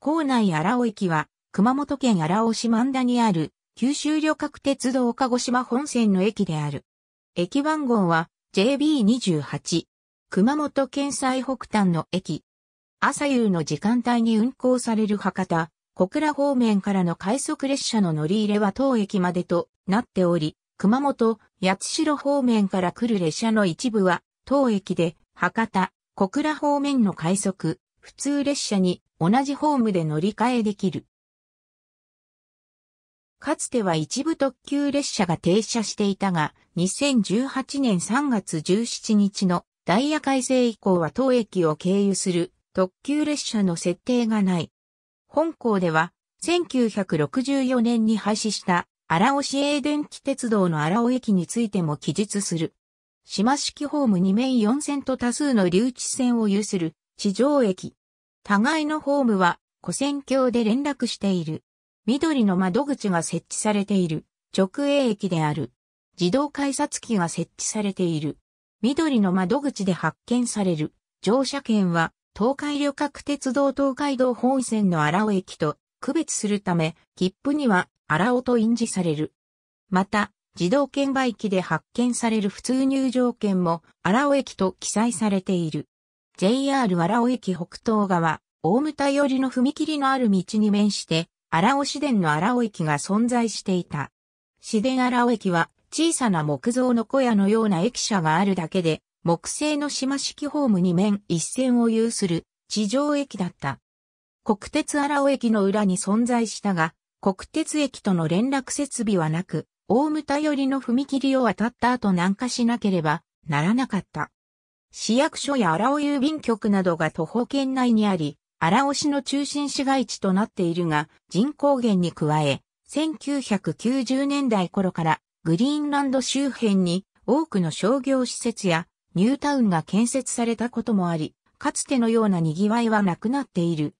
校内荒尾駅は、熊本県荒尾市万田にある、九州旅客鉄道鹿児島本線の駅である。駅番号は JB28。熊本県最北端の駅。朝夕の時間帯に運行される博多、小倉方面からの快速列車の乗り入れは当駅までとなっており、熊本、八代方面から来る列車の一部は、当駅で、博多、小倉方面の快速、普通列車に同じホームで乗り換えできる。かつては一部特急列車が停車していたが、2018年3月17日のダイヤ改正以降は当駅を経由する特急列車の設定がない。本校では1964年に廃止した荒尾市営電気鉄道の荒尾駅についても記述する。島式ホーム2面4線と多数の留置線を有する地上駅。互いのホームは、古線橋で連絡している。緑の窓口が設置されている。直営駅である。自動改札機が設置されている。緑の窓口で発見される。乗車券は、東海旅客鉄道東海道本線の荒尾駅と区別するため、切符には荒尾と印字される。また、自動券売機で発見される普通入場券も荒尾駅と記載されている。JR 荒尾駅北東側、大牟田寄りの踏切のある道に面して、荒尾市電の荒尾駅が存在していた。市電荒尾駅は、小さな木造の小屋のような駅舎があるだけで、木製の島式ホームに面一線を有する地上駅だった。国鉄荒尾駅の裏に存在したが、国鉄駅との連絡設備はなく、大牟田寄りの踏切を渡った後南下しなければならなかった。市役所や荒尾郵便局などが徒歩圏内にあり、荒尾市の中心市街地となっているが、人口減に加え、1990年代頃からグリーンランド周辺に多くの商業施設やニュータウンが建設されたこともあり、かつてのような賑わいはなくなっている。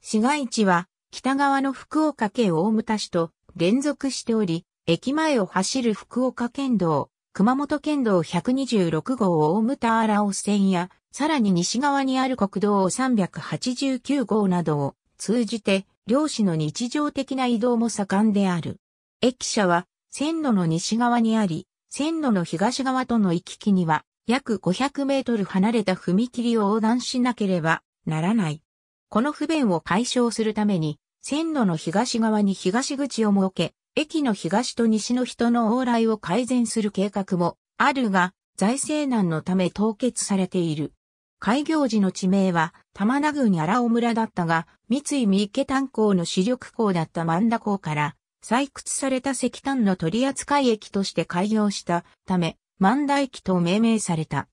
市街地は北側の福岡県大牟田市と連続しており、駅前を走る福岡県道、熊本県道126号大牟田荒尾線や、さらに西側にある国道389号などを通じて、漁師の日常的な移動も盛んである。駅舎は線路の西側にあり、線路の東側との行き来には約500メートル離れた踏切を横断しなければならない。この不便を解消するために、線路の東側に東口を設け、駅の東と西の人の往来を改善する計画もあるが、財政難のため凍結されている。開業時の地名は玉名郡荒尾村だったが、三井三池炭鉱の主力港だった万田港から採掘された石炭の取扱駅として開業したため、万田駅と命名された。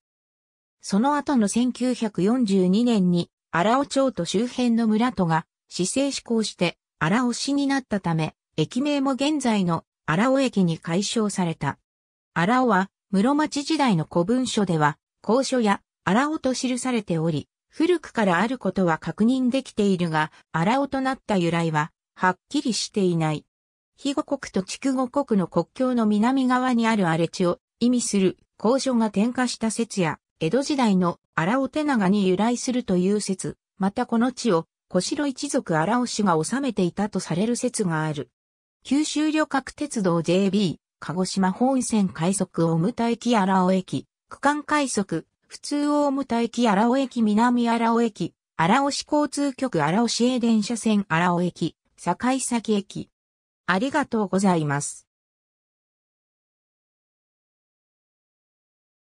その後の1942年に荒尾町と周辺の村とが市政施行して荒尾市になったため、駅名も現在の荒尾駅に改称された。荒尾は室町時代の古文書では、公書や荒尾と記されており、古くからあることは確認できているが、荒尾となった由来は、はっきりしていない。肥後国と筑後国の国境の南側にある荒れ地を意味する公書が点火した説や、江戸時代の荒尾手長に由来するという説、またこの地を小城一族荒尾氏が治めていたとされる説がある。九州旅客鉄道 JB、鹿児島本線快速大牟田駅荒尾駅、区間快速、普通大牟田駅荒尾駅南荒尾駅、荒尾市交通局荒尾市営電車線荒尾駅、堺崎駅。ありがとうございます。